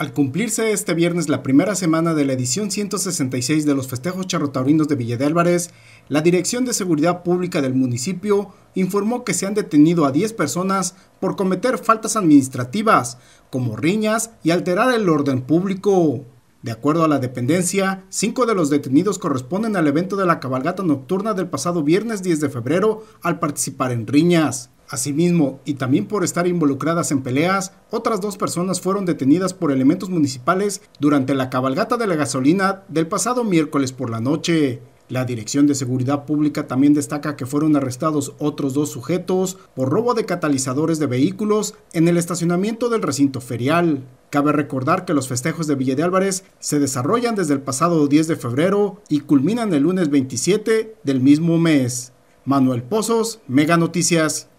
Al cumplirse este viernes la primera semana de la edición 166 de los festejos charrotaurinos de Villa de Álvarez, la Dirección de Seguridad Pública del municipio informó que se han detenido a 10 personas por cometer faltas administrativas, como riñas y alterar el orden público. De acuerdo a la dependencia, 5 de los detenidos corresponden al evento de la cabalgata nocturna del pasado viernes 10 de febrero al participar en riñas. Asimismo, y también por estar involucradas en peleas, otras dos personas fueron detenidas por elementos municipales durante la cabalgata de la gasolina del pasado miércoles por la noche. La Dirección de Seguridad Pública también destaca que fueron arrestados otros dos sujetos por robo de catalizadores de vehículos en el estacionamiento del recinto ferial. Cabe recordar que los festejos de Villa de Álvarez se desarrollan desde el pasado 10 de febrero y culminan el lunes 27 del mismo mes. Manuel Pozos, Mega Noticias.